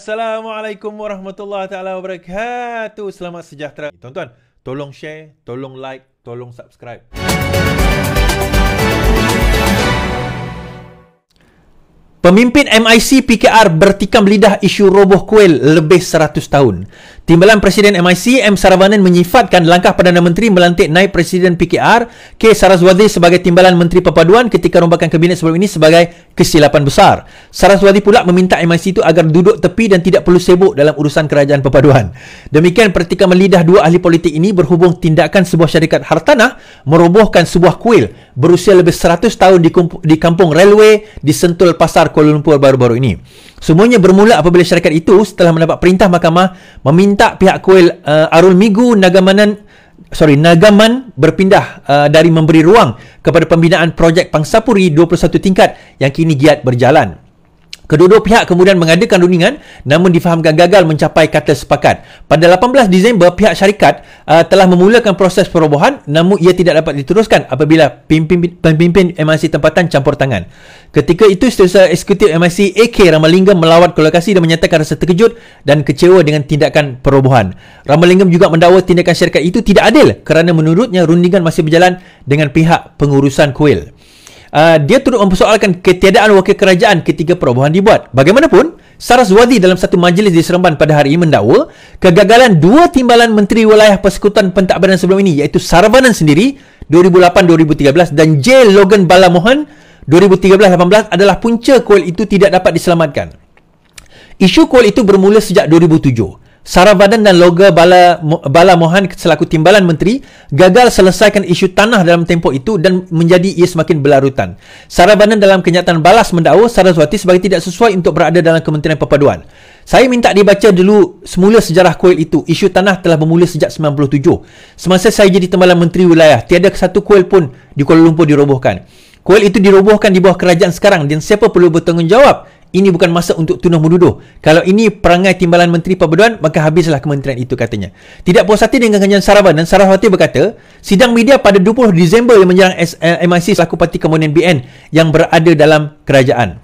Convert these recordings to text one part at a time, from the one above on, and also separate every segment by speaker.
Speaker 1: Assalamualaikum warahmatullahi taala wabarakatuh. Selamat sejahtera. Tuan-tuan, tolong share, tolong like, tolong subscribe. Pemimpin MIC PKR bertikam lidah isu roboh kuil lebih 100 tahun. Timbalan Presiden MIC M Saravanan menyifatkan langkah Perdana Menteri melantik naib Presiden PKR K Saraswati sebagai timbalan Menteri Perpaduan ketika rombakan kabinet sebelum ini sebagai kesilapan besar. Saraswati pula meminta MIC itu agar duduk tepi dan tidak perlu sibuk dalam urusan kerajaan perpaduan. Demikian pertika melidah dua ahli politik ini berhubung tindakan sebuah syarikat hartanah merobohkan sebuah kuil berusia lebih 100 tahun di, di kampung railway di Sentul Pasar Kuala Lumpur baru-baru ini. Semuanya bermula apabila syarikat itu setelah mendapat perintah mahkamah meminta meminta pihak kuil uh, Arul Migu Nagamanan sorry Nagaman berpindah uh, dari memberi ruang kepada pembinaan projek Pangsapuri 21 tingkat yang kini giat berjalan. Kedua-dua pihak kemudian mengadakan rundingan namun difahamkan gagal mencapai kata sepakat. Pada 18 Disember, pihak syarikat uh, telah memulakan proses perubahan, namun ia tidak dapat diteruskan apabila pemimpin MIC tempatan campur tangan. Ketika itu, setelah eksekutif MIC AK Ramalingam melawat ke lokasi dan menyatakan rasa terkejut dan kecewa dengan tindakan perubahan. Ramalingam juga mendakwa tindakan syarikat itu tidak adil kerana menurutnya rundingan masih berjalan dengan pihak pengurusan kuil. Uh, dia turut mempersoalkan ketiadaan wakil kerajaan ketika perubahan dibuat. Bagaimanapun, Saraswati dalam satu majlis di Seremban pada hari ini mendakwa kegagalan dua timbalan Menteri Wilayah Persekutuan Pentadbiran sebelum ini iaitu Saravanan sendiri 2008-2013 dan J. Logan Balamohan 2013-18 adalah punca kuil itu tidak dapat diselamatkan. Isu kuil itu bermula sejak 2007. Saravanan dan Loga Bala, Bala Mohan selaku timbalan menteri gagal selesaikan isu tanah dalam tempoh itu dan menjadi ia semakin berlarutan. Saravanan dalam kenyataan balas mendakwa Saraswati sebagai tidak sesuai untuk berada dalam Kementerian Perpaduan. Saya minta dibaca dulu semula sejarah kuil itu. Isu tanah telah bermula sejak 97. Semasa saya jadi timbalan menteri wilayah, tiada satu kuil pun di Kuala Lumpur dirobohkan. Kuil itu dirobohkan di bawah kerajaan sekarang dan siapa perlu bertanggungjawab ini bukan masa untuk tunuh menduduh. Kalau ini perangai timbalan Menteri Perbaduan, maka habislah kementerian itu katanya. Tidak puas hati dengan kenyataan Saravan dan Sarawati berkata, sidang media pada 20 Disember yang menyerang eh, MIC selaku parti komponen BN yang berada dalam kerajaan.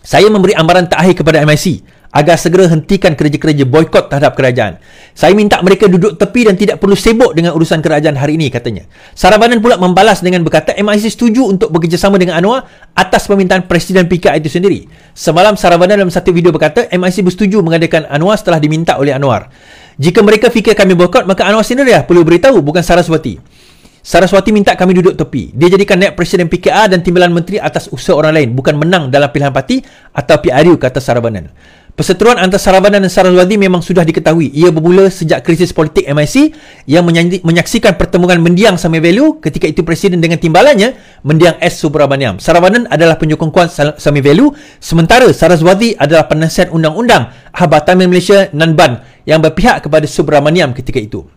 Speaker 1: Saya memberi amaran terakhir kepada MIC agar segera hentikan kerja-kerja boykot terhadap kerajaan. Saya minta mereka duduk tepi dan tidak perlu sibuk dengan urusan kerajaan hari ini, katanya. Saravanan pula membalas dengan berkata MIC setuju untuk bekerjasama dengan Anwar atas permintaan Presiden PKI itu sendiri. Semalam Saravanan dalam satu video berkata MIC bersetuju mengadakan Anwar setelah diminta oleh Anwar. Jika mereka fikir kami boykot, maka Anwar sendiri lah perlu beritahu, bukan Saraswati. Saraswati minta kami duduk tepi. Dia jadikan naik presiden PKR dan timbalan menteri atas usaha orang lain, bukan menang dalam pilihan parti atau PRU, kata Saravanan. Perseteruan antara Sarabanan dan Saraswati memang sudah diketahui. Ia bermula sejak krisis politik MIC yang menyaksikan pertemuan mendiang Sami Velu ketika itu presiden dengan timbalannya mendiang S. Subramaniam. Sarabanan adalah penyokong kuat Sami Velu sementara Saraswati adalah penasihat undang-undang Ahbah Tamil Malaysia Nanban yang berpihak kepada Subramaniam ketika itu.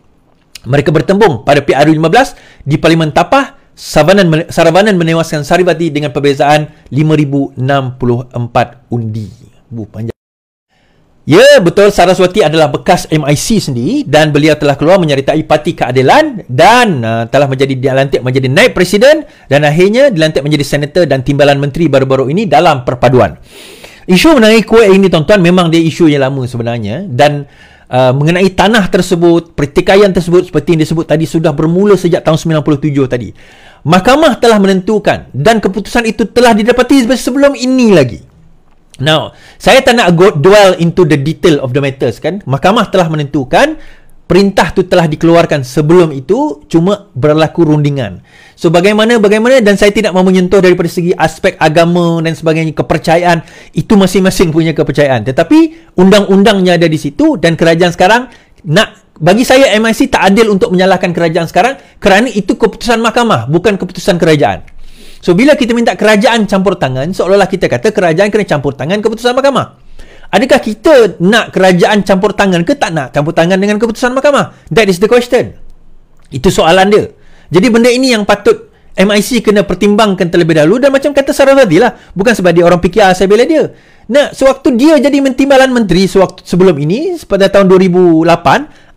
Speaker 1: Mereka bertembung pada PRU 15 di Parlimen Tapah Sarabanan, Sarabanan menewaskan Saribati dengan perbezaan 5,064 undi. Bu, panjang. Ya, betul Saraswati adalah bekas MIC sendiri dan beliau telah keluar menyertai Parti Keadilan dan uh, telah menjadi dilantik menjadi naib presiden dan akhirnya dilantik menjadi senator dan timbalan menteri baru-baru ini dalam perpaduan. Isu mengenai kuat ini tuan-tuan memang dia isu yang lama sebenarnya dan uh, mengenai tanah tersebut, pertikaian tersebut seperti yang disebut tadi sudah bermula sejak tahun 97 tadi. Mahkamah telah menentukan dan keputusan itu telah didapati sebelum ini lagi. Now, saya tak nak go dwell into the detail of the matters kan. Mahkamah telah menentukan perintah tu telah dikeluarkan sebelum itu cuma berlaku rundingan. So bagaimana bagaimana dan saya tidak mau menyentuh daripada segi aspek agama dan sebagainya kepercayaan itu masing-masing punya kepercayaan. Tetapi undang-undangnya ada di situ dan kerajaan sekarang nak bagi saya MIC tak adil untuk menyalahkan kerajaan sekarang kerana itu keputusan mahkamah bukan keputusan kerajaan. So bila kita minta kerajaan campur tangan, seolah-olah kita kata kerajaan kena campur tangan keputusan mahkamah. Adakah kita nak kerajaan campur tangan ke tak nak campur tangan dengan keputusan mahkamah? That is the question. Itu soalan dia. Jadi benda ini yang patut MIC kena pertimbangkan terlebih dahulu dan macam kata Sarah tadi lah. Bukan sebab dia orang PKR saya bela dia. Nah, sewaktu dia jadi mentimbalan menteri sewaktu sebelum ini, pada tahun 2008,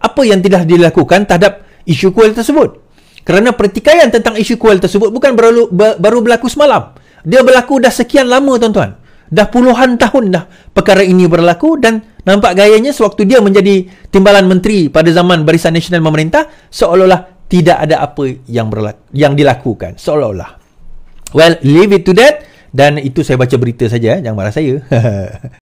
Speaker 1: apa yang tidak dilakukan terhadap isu kuil tersebut? Kerana pertikaian tentang isu kuil tersebut bukan baru, baru berlaku semalam. Dia berlaku dah sekian lama tuan-tuan. Dah puluhan tahun dah perkara ini berlaku dan nampak gayanya sewaktu dia menjadi timbalan menteri pada zaman Barisan Nasional Memerintah seolah-olah tidak ada apa yang berlaku, yang dilakukan. Seolah-olah. Well, leave it to that. Dan itu saya baca berita saja eh, jangan marah saya.